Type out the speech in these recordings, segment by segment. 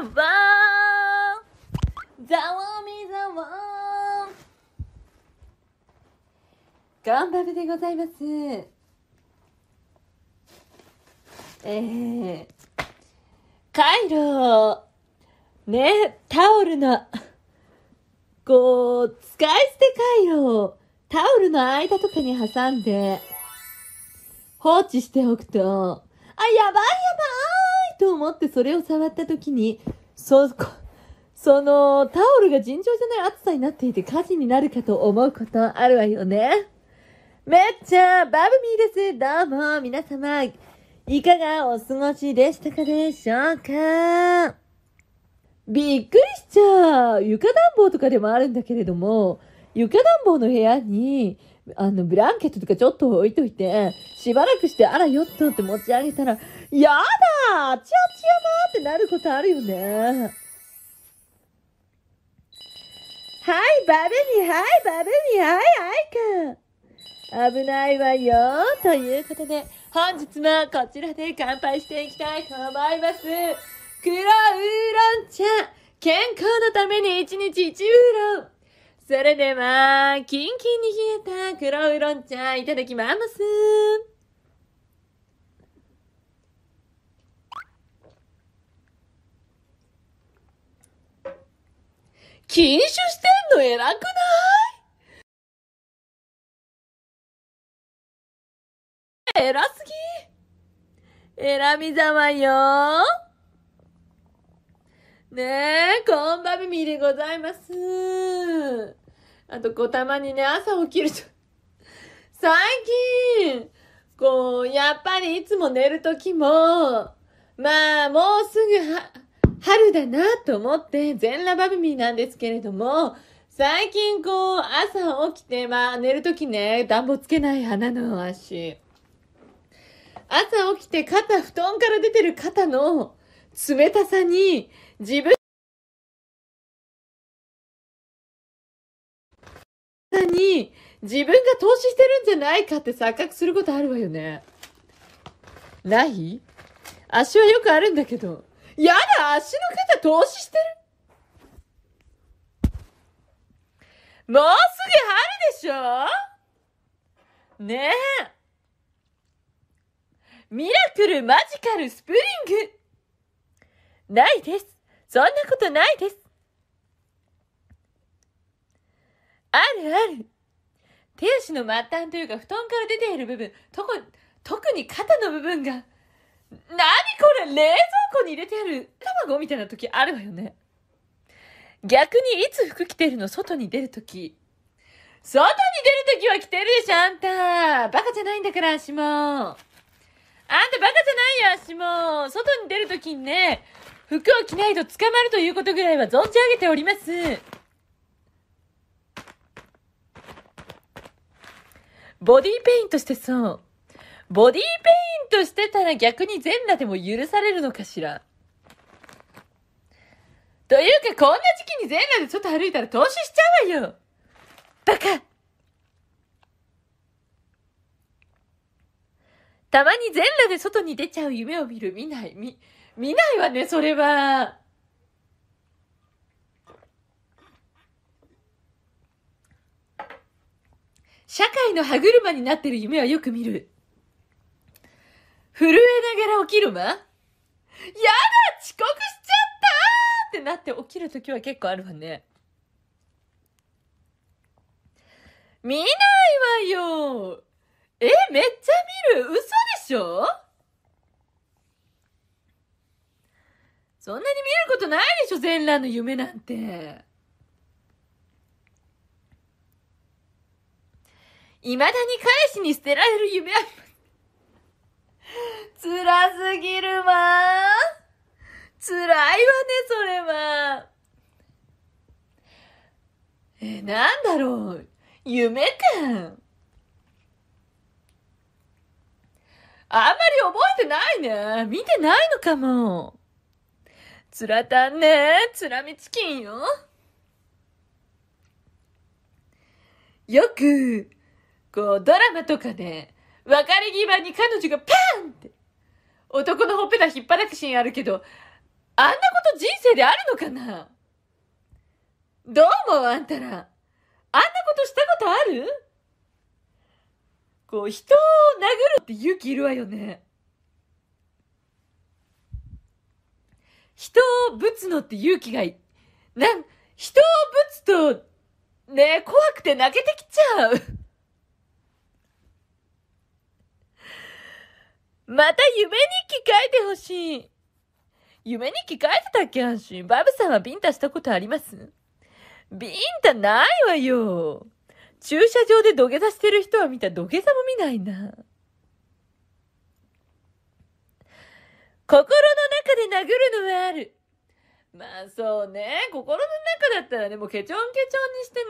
ざわざわみざわガンバブでございます。えー、カイロね、タオルの、こう、使い捨てカイロタオルの間とかに挟んで、放置しておくと、あ、やばいやばいと思ってそれを触った時に、そ、そのタオルが尋常じゃない暑さになっていて火事になるかと思うことあるわよね。めっちゃバブミーです。どうも皆様、いかがお過ごしでしたかでしょうかびっくりしちゃう。床暖房とかでもあるんだけれども、床暖房の部屋にあの、ブランケットとかちょっと置いといて、しばらくして、あら、よっとって持ち上げたら、やだちやちやなってなることあるよね。はい、バブに、はい、バブに、はい、アイくん。危ないわよ。ということで、本日もこちらで乾杯していきたいと思います。黒ウーロン茶、健康のために一日一ウーロン。それでは、キンキンに冷えた黒ウーロ茶、いただきます。禁酒してんの偉くない偉すぎ偉見ざまよねえ、こんばんみでございます。あと、こう、たまにね、朝起きると、最近、こう、やっぱりいつも寝るときも、まあ、もうすぐは、春だなと思って、全裸バブミーなんですけれども、最近こう、朝起きて、まあ、寝るときね、暖房つけない花の足。朝起きて肩、布団から出てる肩の冷たさに、自分に自分が投資してるんじゃないかって錯覚することあるわよね。ない足はよくあるんだけど。やだ足の肩投資してるもうすぐ春でしょねえミラクルマジカルスプリングないですそんなことないです。あるある。手足の末端というか布団から出ている部分、とこ、特に肩の部分が、なにこれ冷蔵庫に入れてある卵みたいな時あるわよね。逆にいつ服着てるの外に出る時。外に出る時は着てるでしょ、あんた。バカじゃないんだから、足も。あんたバカじゃないよ、足も。外に出る時にね、服を着ないと捕まるということぐらいは存じ上げております。ボディーペイントしてそう。ボディーペイントしてたら逆に全裸でも許されるのかしら。というか、こんな時期に全裸でちょっと歩いたら投資しちゃうわよバカたまに全裸で外に出ちゃう夢を見る見ない、見、見ないわね、それは。社会の歯車になってる夢はよく見る。震えながら起きる間やだ遅刻しちゃったってなって起きる時は結構あるわね。見ないわよえ、めっちゃ見る嘘でしょそんなに見ることないでしょ、全裸の夢なんて。いまだに彼氏に捨てられる夢は、辛すぎるわ辛いわね、それは。えなんだろう。夢か。あんまり覚えてないね。見てないのかも。つらたんねつらみチキンよ。よく、こう、ドラマとかで、別れ際に彼女がパンって、男のほっぺた引っ張らくシーンあるけど、あんなこと人生であるのかなどう思うあんたら。あんなことしたことあるこう、人を殴るって勇気いるわよね。人をぶつのって勇気がい、なん、人をぶつと、ね、怖くて泣けてきちゃう。また夢日記書いてほしい。夢日記書いてたっけ、安心。バブさんはビンタしたことありますビンタないわよ。駐車場で土下座してる人は見た土下座も見ないな。心ので殴るのはある。まあそうね、心の中だったらね、もうケチョンケチョ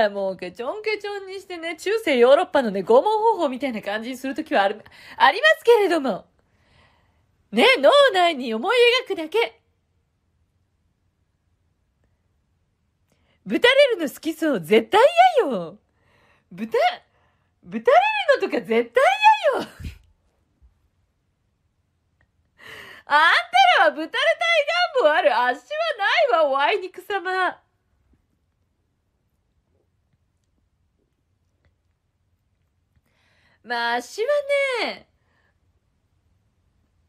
ンにしてね、もうケチョンケチョンにしてね、中世ヨーロッパのね、拷問方法みたいな感じにするときはある、ありますけれども。ね、脳内に思い描くだけ。ぶたれるの好きそう。絶対嫌よ。ぶた、ぶたれるのとか絶対嫌よ。あんたらはぶたれたい願望ある。あっしはないわ、おあいにくさま。まあ、あっしはね、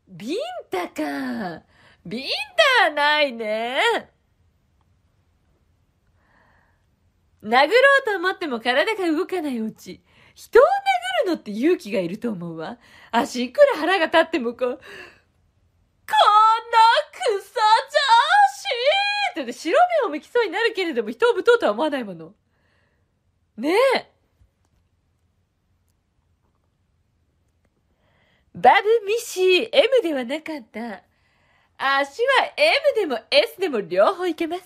ビンタか。ビンタはないね。殴ろうと思っても体が動かないうち、人を殴るのって勇気がいると思うわ。足いくら腹が立ってもこう、白目を向きそうになるけれども人をぶとうとは思わないもの。ねえバブミシー M ではなかった。足は M でも S でも両方いけます。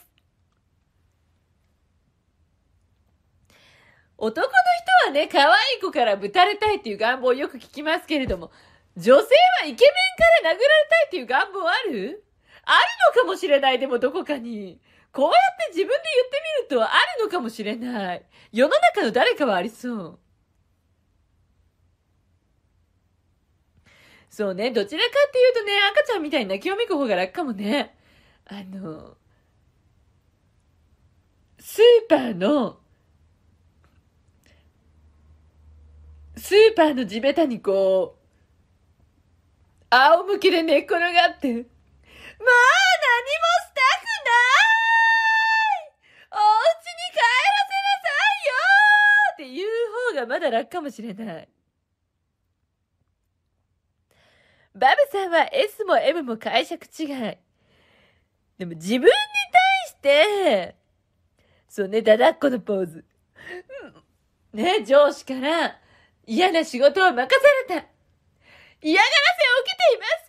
男の人はね、可愛い子からぶたれたいっていう願望をよく聞きますけれども、女性はイケメンから殴られたいっていう願望あるあるのかもしれない、でもどこかに。こうやって自分で言ってみるとあるのかもしれない。世の中の誰かはありそう。そうね、どちらかっていうとね、赤ちゃんみたいに泣きをめく方が楽かもね。あの、スーパーの、スーパーの地べたにこう、仰向けで寝っ転がって、もう何もしたくないお家に帰らせなさいよっていう方がまだ楽かもしれない。バブさんは S も M も解釈違い。でも自分に対して、そうね、だだっこのポーズ。ね、上司から嫌な仕事を任された。嫌がらせを受けています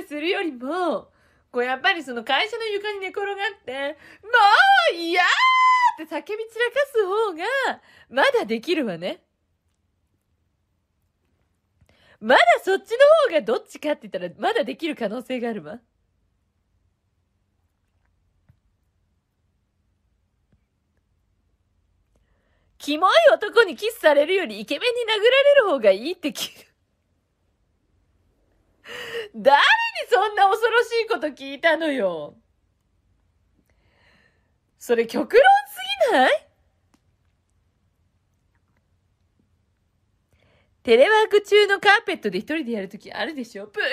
ってするよりも、こうやっぱりその会社の床に寝転がって、もう嫌って叫び散らかす方が、まだできるわね。まだそっちの方がどっちかって言ったら、まだできる可能性があるわ。キモい男にキスされるよりイケメンに殴られる方がいいって聞く。誰にそんな恐ろしいこと聞いたのよ。それ極論すぎないテレワーク中のカーペットで一人でやるときあるでしょプリキュ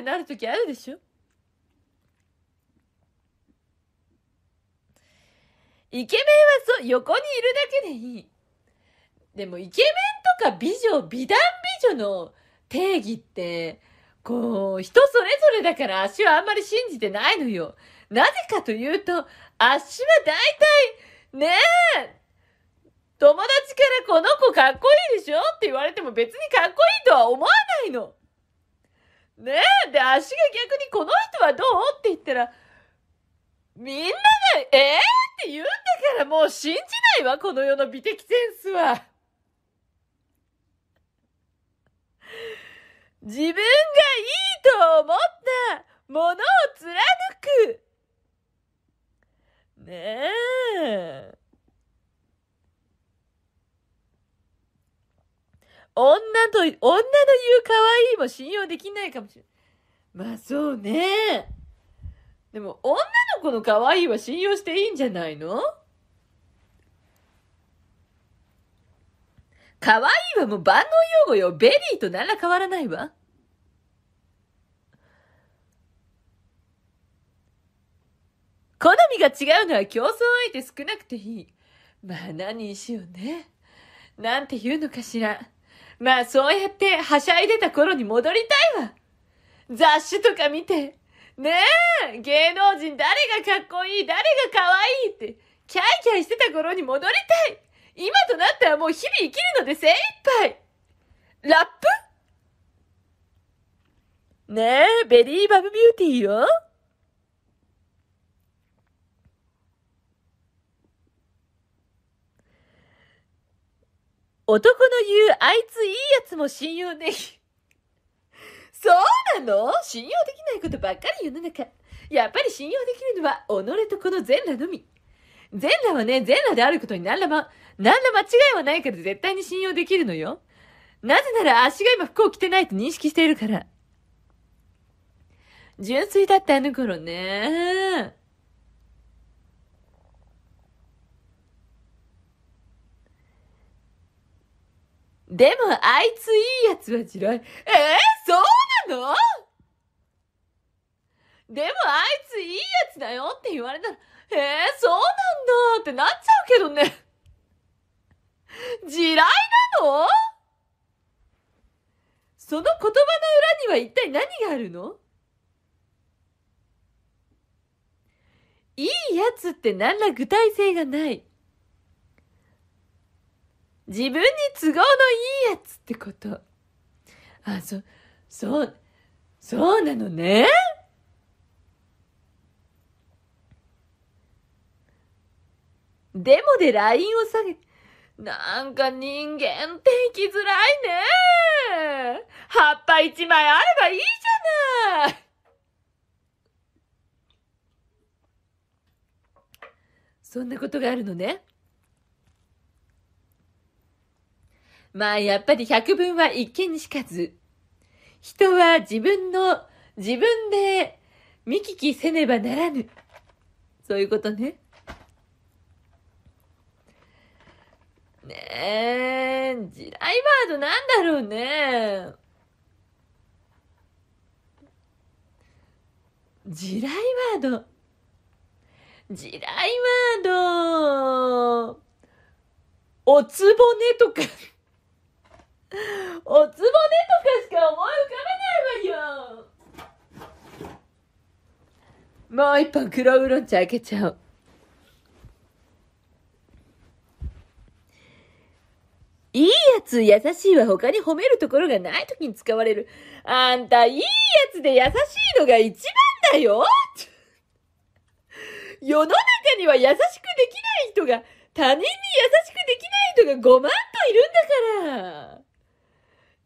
アになるのよってなるときあるでしょイケメンはそ横にいるだけでいい。でもイケメンとか美女、美男美女の定義って、こう、人それぞれだから足はあんまり信じてないのよ。なぜかというと、足は大体、ねえ、友達からこの子かっこいいでしょって言われても別にかっこいいとは思わないの。ねえ、で、足が逆にこの人はどうって言ったら、みんなが、ええー、って言うんだからもう信じないわ、この世の美的センスは。自分がいいと思ったものを貫くねえ。女と、女の言う可愛いも信用できないかもしれない。まあそうね。でも女の子の可愛いは信用していいんじゃないの可愛いはもう万能用語よ。ベリーと何ら変わらないわ。好みが違うのは競争相手少なくていい。まあ何にしようね。なんて言うのかしら。まあそうやってはしゃいでた頃に戻りたいわ。雑誌とか見て、ねえ、芸能人誰がかっこいい、誰がかわいいって、キャイキャイしてた頃に戻りたい。今となってはもう日々生きるので精一杯ラップねえ、ベリーバブビューティーよ男の言うあいついいやつも信用でき。そうなの信用できないことばっかり世の中。やっぱり信用できるのは己とこの全裸のみ。全裸はね、全裸であることに何らま、何ら間違いはないから絶対に信用できるのよ。なぜなら足が今服を着てないと認識しているから。純粋だったあの頃ね。でも、あいついいやつは地雷。えー、そうなのでもあいついいやつだよって言われたら、ええー、そうなんだってなっちゃうけどね。地雷なのその言葉の裏には一体何があるのいいやつって何ら具体性がない。自分に都合のいいやつってこと。あ、そ、そう、そうなのね。デモで LINE を下げ、なんか人間って生きづらいね。葉っぱ一枚あればいいじゃない。そんなことがあるのね。まあやっぱり百聞は一見にしかず。人は自分の、自分で見聞きせねばならぬ。そういうことね。ねえ、地雷ワードなんだろうね。地雷ワード。地雷ワード。おつぼねとかおつぼねとかしか思い浮かべないわよ。もう一本黒ウーロン茶開けちゃおう。いいやつ、優しいは他に褒めるところがない時に使われる。あんた、いいやつで優しいのが一番だよ世の中には優しくできない人が、他人に優しくできない人が5万といるんだから。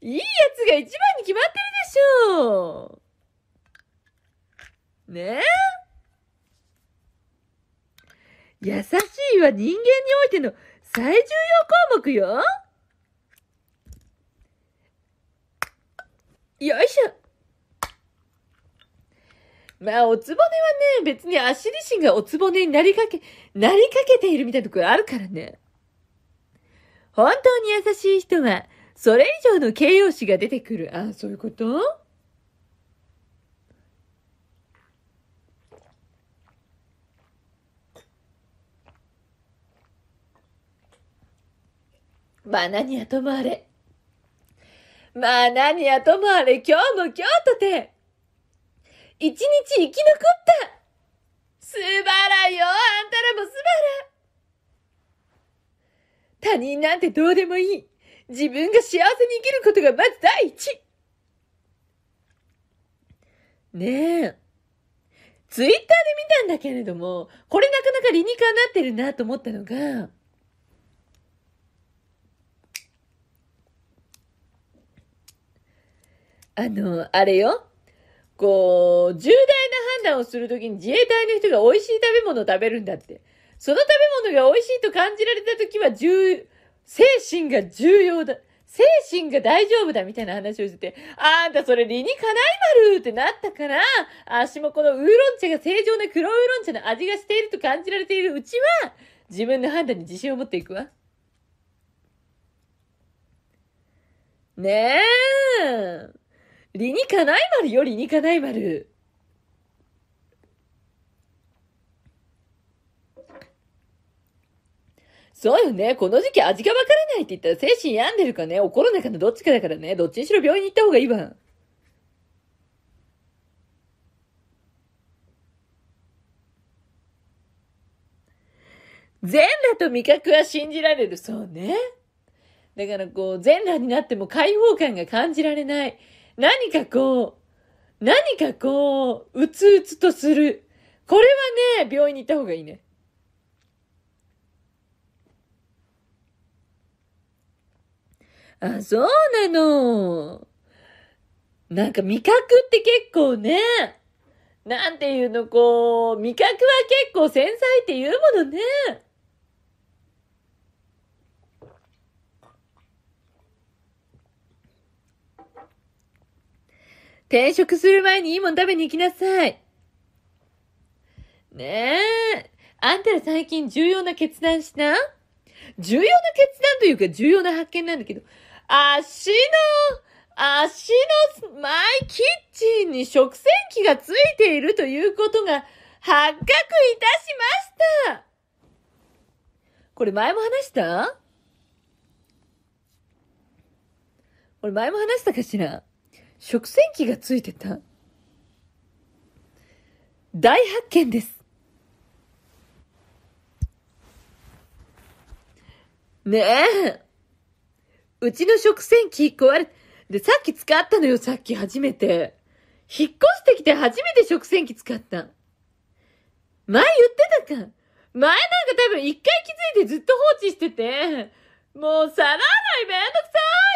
いいやつが一番に決まってるでしょう。ねえ優しいは人間においての最重要項目よよいしょまあ、おつぼねはね、別に足自身がおつぼねになりかけ、なりかけているみたいなところあるからね。本当に優しい人は、それ以上の形容詞が出てくる。ああ、そういうことまあ何はともあれ。まあ何やともあれ今日も今日とて、一日生き残ったすばらよあんたらもすばら他人なんてどうでもいい自分が幸せに生きることがまず第一ねえ。ツイッターで見たんだけれども、これなかなか理にかなってるなと思ったのが、あの、あれよ。こう、重大な判断をするときに自衛隊の人が美味しい食べ物を食べるんだって。その食べ物が美味しいと感じられたときは重、精神が重要だ。精神が大丈夫だみたいな話をしてて、あんたそれ理にかないまるってなったから、しもこのウーロン茶が正常な黒ウーロン茶の味がしていると感じられているうちは、自分の判断に自信を持っていくわ。ねえ。理にかないまるよ、理にかないまる。そうよね。この時期味がわからないって言ったら精神病んでるかね、怒るのかのどっちかだからね。どっちにしろ病院に行った方がいいわ。全裸と味覚は信じられる。そうね。だからこう、全裸になっても解放感が感じられない。何かこう、何かこう、うつうつとする。これはね、病院に行った方がいいね。あ、そうなの。なんか味覚って結構ね、なんていうの、こう、味覚は結構繊細って言うものね。転職する前にいいもん食べに行きなさい。ねえ、あんたら最近重要な決断した重要な決断というか重要な発見なんだけど、足の、足のマイキッチンに食洗機がついているということが発覚いたしましたこれ前も話したこれ前も話したかしら食洗機がついてた。大発見です。ねえ。うちの食洗機壊れ、で、さっき使ったのよ、さっき初めて。引っ越してきて初めて食洗機使った。前言ってたか。前なんか多分一回気づいてずっと放置してて、もう皿洗いめんどくさーい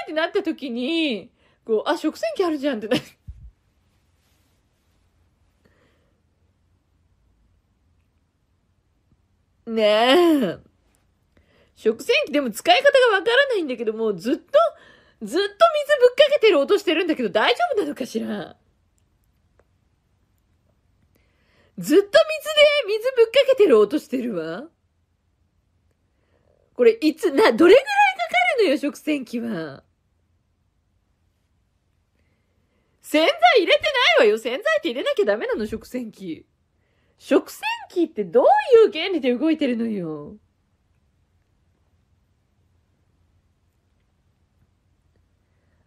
ってなった時に、こう、あ、食洗機あるじゃんってな、ねえ。食洗機でも使い方がわからないんだけど、もうずっと、ずっと水ぶっかけてる音してるんだけど大丈夫なのかしらずっと水で水ぶっかけてる音してるわ。これいつ、な、どれぐらいかかるのよ、食洗機は。洗剤入れてないわよ洗剤って入れなきゃダメなの、食洗機。食洗機ってどういう原理で動いてるのよ。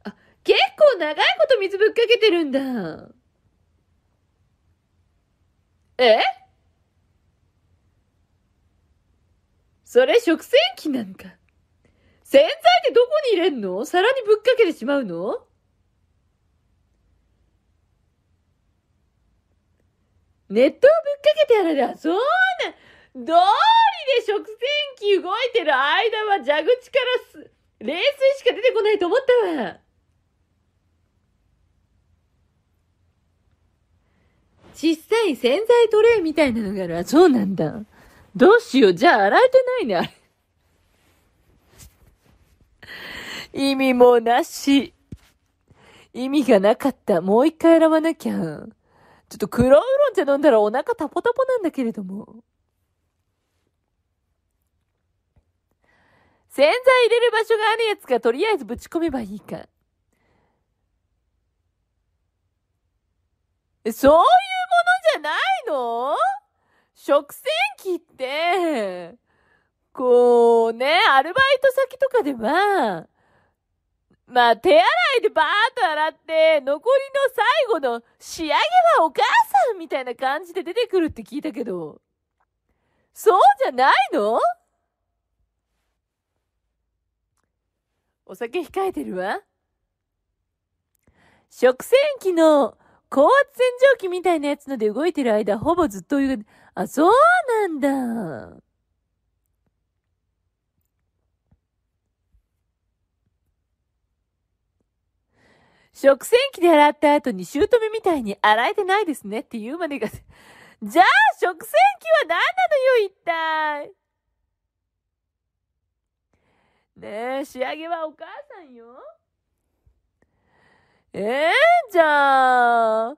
あ、結構長いこと水ぶっかけてるんだ。えそれ食洗機なんか。洗剤ってどこに入れんの皿にぶっかけてしまうの熱湯ぶっかけてやるだ。そうな、どうりで食洗機動いてる間は蛇口からす、冷水しか出てこないと思ったわ。小さい洗剤トレイみたいなのがある。あ、そうなんだ。どうしよう。じゃあ洗えてないね、意味もなし。意味がなかった。もう一回洗わなきゃ。ちょっと黒ウーロン茶飲んだらお腹タポタポなんだけれども。洗剤入れる場所があるやつがとりあえずぶち込めばいいか。そういうものじゃないの食洗機って、こうね、アルバイト先とかでは、まあ、手洗いでバーッと洗って、残りの最後の仕上げはお母さんみたいな感じで出てくるって聞いたけど、そうじゃないのお酒控えてるわ。食洗機の高圧洗浄機みたいなやつので動いてる間、ほぼずっと湯が、あ、そうなんだ。食洗機で洗った後に姑みたいに洗えてないですねって言うまでが、じゃあ食洗機は何なのよ一体ねえ、仕上げはお母さんよ。ええー、じゃあ、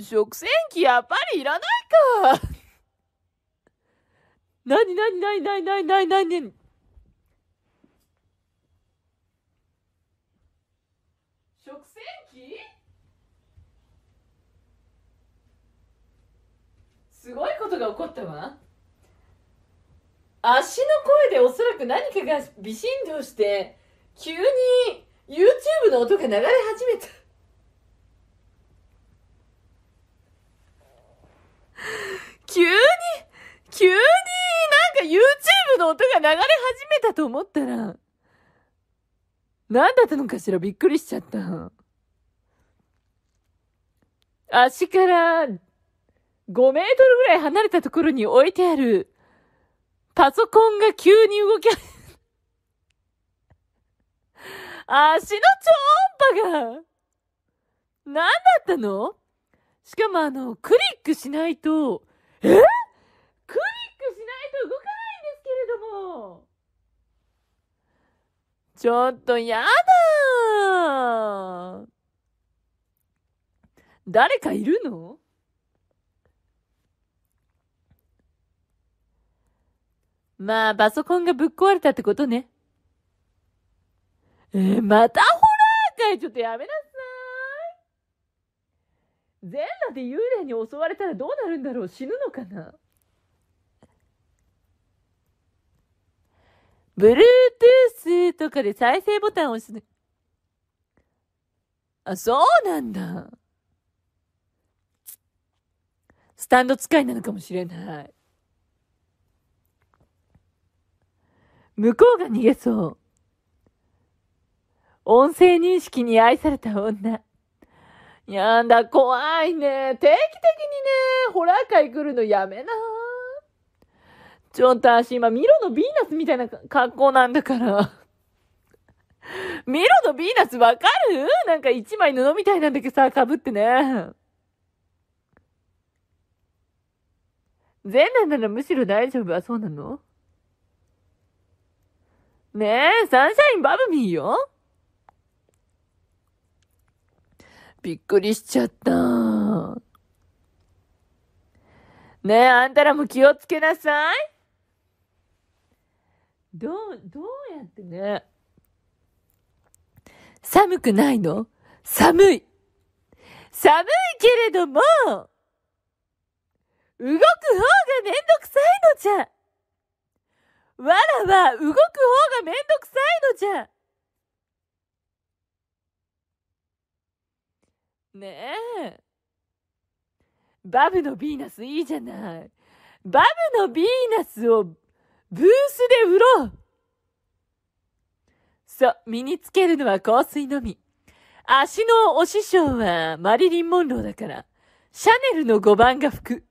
食洗機やっぱりいらないか。なになになになになになにすごいことが起こったわ足の声でおそらく何かが微振動して急に YouTube の音が流れ始めた急に急になんか YouTube の音が流れ始めたと思ったら何だったのかしらびっくりしちゃった足から5メートルぐらい離れたところに置いてある、パソコンが急に動き、足の超音波が、何だったのしかもあの、クリックしないと、えクリックしないと動かないんですけれども、ちょっとやだ誰かいるのまあ、パソコンがぶっ壊れたってことね。えー、またホラーかいちょっとやめなさい。全裸で幽霊に襲われたらどうなるんだろう死ぬのかなブルートゥースとかで再生ボタンを押す、あ、そうなんだ。スタンド使いなのかもしれない。向こうが逃げそう。音声認識に愛された女。やんだ、怖いね。定期的にね、ホラー界来るのやめな。ちょっと足今、ミロのヴィーナスみたいな格好なんだから。ミロのヴィーナスわかるなんか一枚布みたいなんだけどさ、被ってね。全裸ならむしろ大丈夫はそうなのねえ、サンシャインバブミーよびっくりしちゃった。ねえ、あんたらも気をつけなさい。どう、どうやってね。寒くないの寒い。寒いけれども、動く方がめんどくさいのじゃ。わらわ、動く方がめんどくさいのじゃ。ねえ。バブのヴィーナスいいじゃない。バブのヴィーナスをブースで売ろうそう、身につけるのは香水のみ。足のお師匠はマリリン・モンローだから、シャネルの5番が服。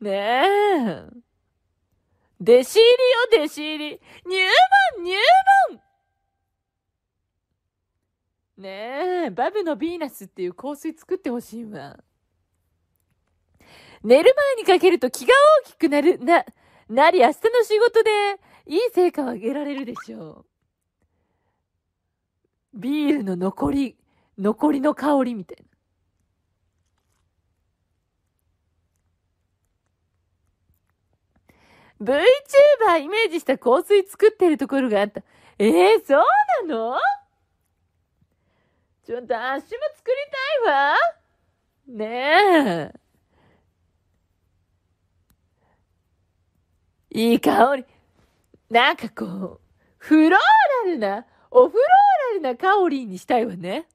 ねえ。弟子入りよ、弟子入り。入門、入門ねえ、バブのヴィーナスっていう香水作ってほしいわ。寝る前にかけると気が大きくなる、な、なり明日の仕事でいい成果を上げられるでしょう。ビールの残り、残りの香りみたいな。VTuber イメージした香水作ってるところがあった。ええー、そうなのちょっと足も作りたいわ。ねえ。いい香り。なんかこう、フローラルな、オフローラルな香りにしたいわね。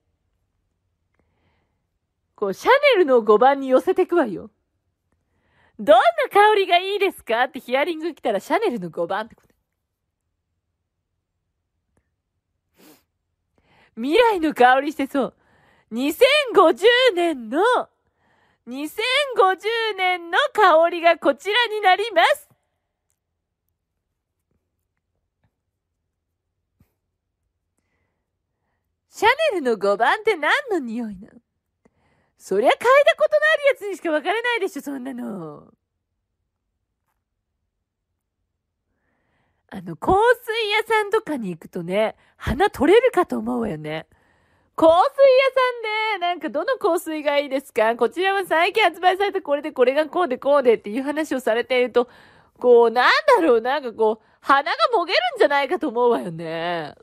こう、シャネルの5番に寄せてくわよ。どんな香りがいいですかってヒアリング来たらシャネルの5番ってこと。未来の香りしてそう。2050年の、2050年の香りがこちらになりますシャネルの5番って何の匂いなのそりゃ嗅いだことのあるやつにしかわからないでしょ、そんなの。あの、香水屋さんとかに行くとね、鼻取れるかと思うわよね。香水屋さんで、なんかどの香水がいいですかこちらは最近発売されたこれでこれがこうでこうでっていう話をされていると、こう、なんだろう、なんかこう、鼻がもげるんじゃないかと思うわよね。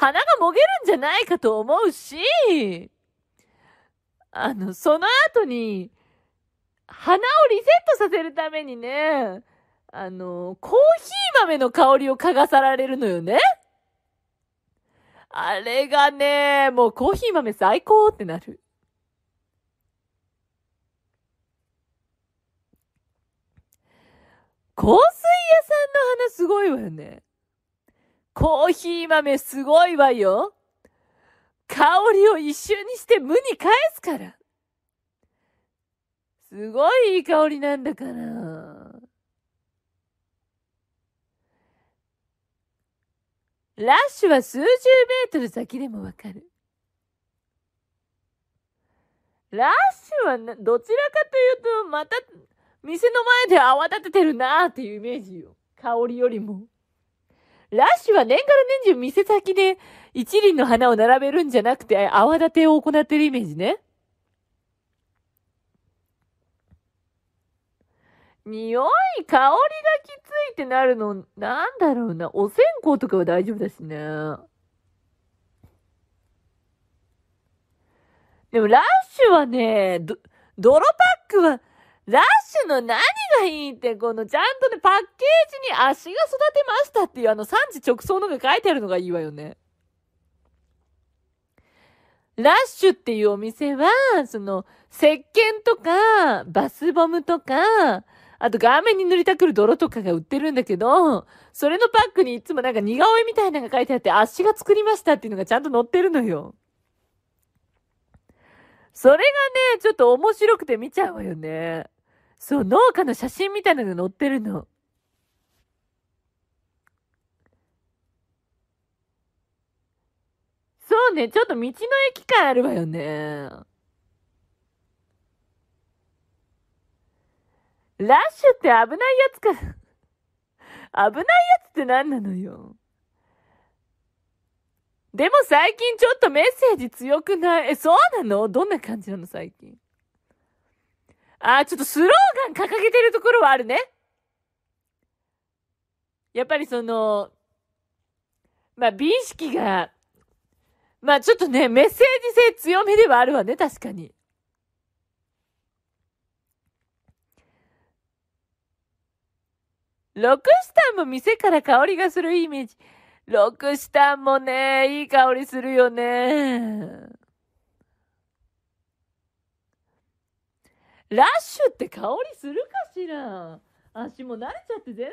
鼻がもげるんじゃないかと思うし、あの、その後に、鼻をリセットさせるためにね、あの、コーヒー豆の香りを嗅がさられるのよね。あれがね、もうコーヒー豆最高ってなる。香水屋さんの花すごいわよね。コーヒー豆すごいわよ。香りを一瞬にして無に返すから。すごいいい香りなんだから。ラッシュは数十メートル先でもわかる。ラッシュはどちらかというと、また、店の前で泡立ててるなーっていうイメージよ。香りよりも。ラッシュは年から年中店先で一輪の花を並べるんじゃなくて泡立てを行ってるイメージね。匂い、香りがきついってなるの、なんだろうな。お線香とかは大丈夫だしね。でもラッシュはね、ど、泥パックは、ラッシュの何がいいって、このちゃんとね、パッケージに足が育てましたっていうあの産地直送のが書いてあるのがいいわよね。ラッシュっていうお店は、その、石鹸とか、バスボムとか、あと画面に塗りたくる泥とかが売ってるんだけど、それのパックにいつもなんか似顔絵みたいなのが書いてあって、足が作りましたっていうのがちゃんと載ってるのよ。それがね、ちょっと面白くて見ちゃうわよね。そう、農家の写真みたいなのが載ってるの。そうね、ちょっと道の駅感あるわよね。ラッシュって危ないやつか。危ないやつって何なのよ。でも最近ちょっとメッセージ強くないえ、そうなのどんな感じなの最近。あちょっとスローガン掲げてるところはあるね。やっぱりその、まあ、美意識が、まあ、ちょっとね、メッセージ性強めではあるわね、確かに。ロクシタンも店から香りがするイメージ。ロクシタンもね、いい香りするよね。ラッシュって香りするかしら足も慣れちゃって全然香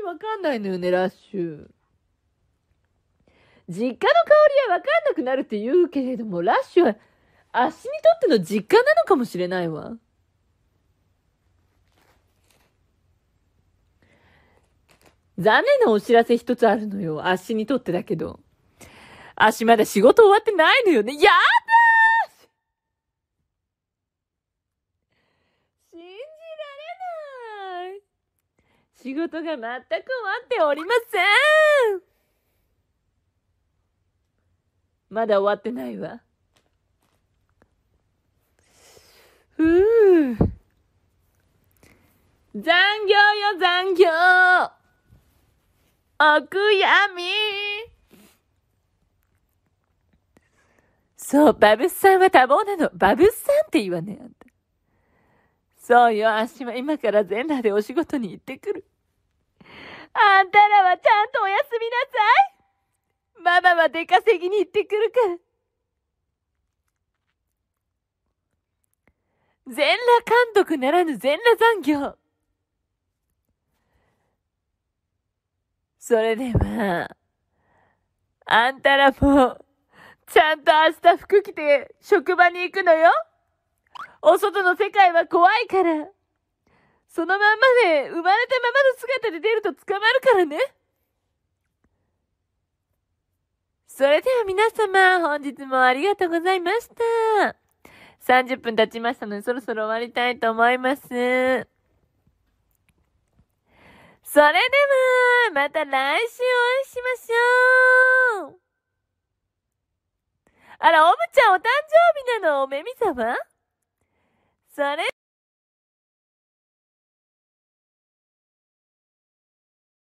りわかんないのよね、ラッシュ。実家の香りはわかんなくなるって言うけれども、ラッシュは足にとっての実家なのかもしれないわ。残念なお知らせ一つあるのよ。足にとってだけど。足まだ仕事終わってないのよね。やっ仕事が全く終わっておりませんまだ終わってないわ。うー残業よ残業お悔やみそう、バブスさんは多忙なの。バブスさんって言わねそうよ、あっしは今から全裸でお仕事に行ってくる。あんたらはちゃんとお休みなさい。ママは出稼ぎに行ってくるから。全裸監督ならぬ全裸残業。それでは、あんたらも、ちゃんと明日服着て職場に行くのよ。お外の世界は怖いから。そのまんまで、生まれたままの姿で出ると捕まるからね。それでは皆様、本日もありがとうございました。30分経ちましたので、そろそろ終わりたいと思います。それでは、また来週お会いしましょうあら、おむちゃんお誕生日なのおめみさそれ